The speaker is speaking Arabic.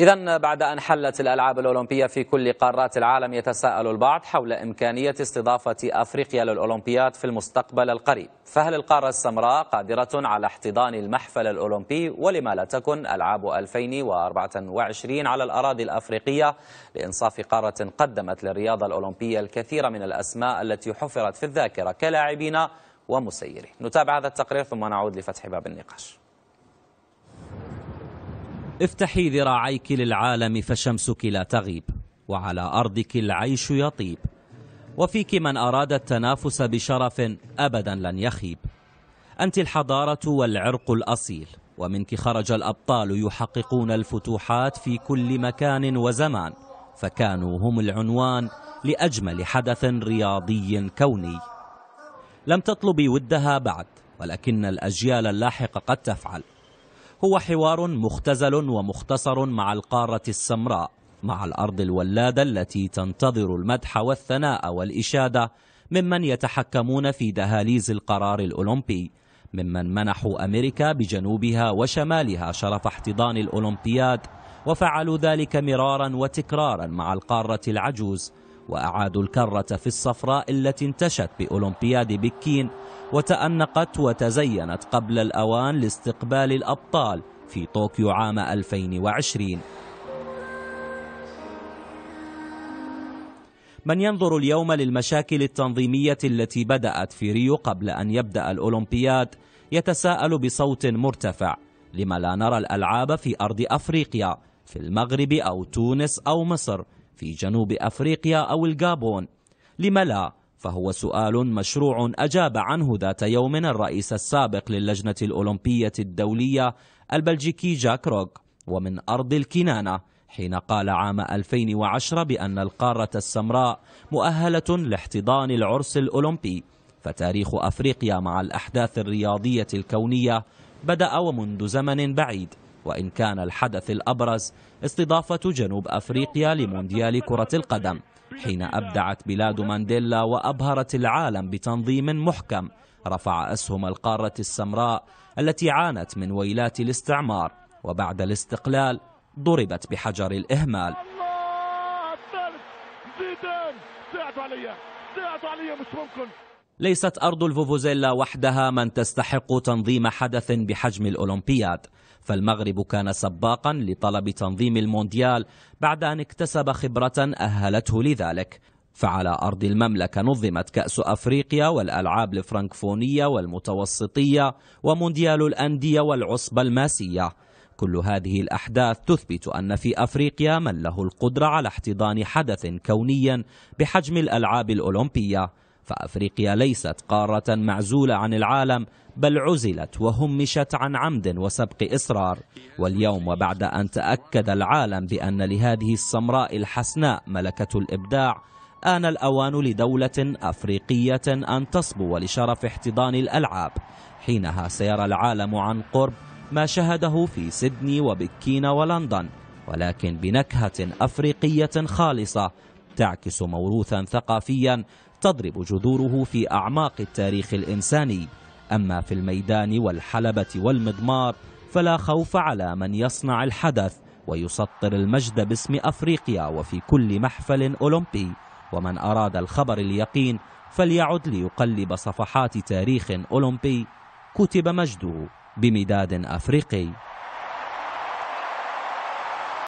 إذا بعد أن حلت الألعاب الأولمبية في كل قارات العالم يتساءل البعض حول إمكانية استضافة أفريقيا للأولمبياد في المستقبل القريب فهل القارة السمراء قادرة على احتضان المحفل الأولمبي ولما لا تكن ألعاب 2024 على الأراضي الأفريقية لإنصاف قارة قدمت للرياضة الأولمبية الكثير من الأسماء التي حفرت في الذاكرة كلاعبين ومسيرين نتابع هذا التقرير ثم نعود لفتح باب النقاش افتحي ذراعيك للعالم فشمسك لا تغيب وعلى أرضك العيش يطيب وفيك من أراد التنافس بشرف أبدا لن يخيب أنت الحضارة والعرق الأصيل ومنك خرج الأبطال يحققون الفتوحات في كل مكان وزمان فكانوا هم العنوان لأجمل حدث رياضي كوني لم تطلبي ودها بعد ولكن الأجيال اللاحقة قد تفعل هو حوار مختزل ومختصر مع القارة السمراء مع الأرض الولادة التي تنتظر المدح والثناء والإشادة ممن يتحكمون في دهاليز القرار الأولمبي ممن منحوا أمريكا بجنوبها وشمالها شرف احتضان الأولمبياد وفعلوا ذلك مرارا وتكرارا مع القارة العجوز وأعادوا الكرة في الصفراء التي انتشت بأولمبياد بكين وتأنقت وتزينت قبل الأوان لاستقبال الأبطال في طوكيو عام 2020 من ينظر اليوم للمشاكل التنظيمية التي بدأت في ريو قبل أن يبدأ الأولمبياد يتساءل بصوت مرتفع لما لا نرى الألعاب في أرض أفريقيا في المغرب أو تونس أو مصر في جنوب أفريقيا أو الجابون لم لا؟ فهو سؤال مشروع أجاب عنه ذات يوم الرئيس السابق للجنة الأولمبية الدولية البلجيكي جاك روك ومن أرض الكنانة حين قال عام 2010 بأن القارة السمراء مؤهلة لاحتضان العرس الأولمبي فتاريخ أفريقيا مع الأحداث الرياضية الكونية بدأ ومنذ زمن بعيد وإن كان الحدث الأبرز استضافة جنوب أفريقيا لمونديال كرة القدم حين أبدعت بلاد مانديلا وأبهرت العالم بتنظيم محكم رفع أسهم القارة السمراء التي عانت من ويلات الاستعمار وبعد الاستقلال ضربت بحجر الإهمال زيدان مش ممكن ليست أرض الفوفوزيلا وحدها من تستحق تنظيم حدث بحجم الأولمبياد فالمغرب كان سباقا لطلب تنظيم المونديال بعد أن اكتسب خبرة أهلته لذلك فعلى أرض المملكة نظمت كأس أفريقيا والألعاب الفرنكفونية والمتوسطية ومونديال الأندية والعصبة الماسية كل هذه الأحداث تثبت أن في أفريقيا من له القدرة على احتضان حدث كوني بحجم الألعاب الأولمبية فأفريقيا ليست قارة معزولة عن العالم بل عزلت وهمشت عن عمد وسبق إصرار واليوم وبعد أن تأكد العالم بأن لهذه السمراء الحسناء ملكة الإبداع آن الأوان لدولة أفريقية أن تصبو لشرف احتضان الألعاب حينها سيرى العالم عن قرب ما شهده في سيدني وبكين ولندن ولكن بنكهة أفريقية خالصة تعكس موروثا ثقافيا تضرب جذوره في أعماق التاريخ الإنساني أما في الميدان والحلبة والمضمار فلا خوف على من يصنع الحدث ويسطر المجد باسم أفريقيا وفي كل محفل أولمبي ومن أراد الخبر اليقين فليعد ليقلب صفحات تاريخ أولمبي كتب مجده بمداد أفريقي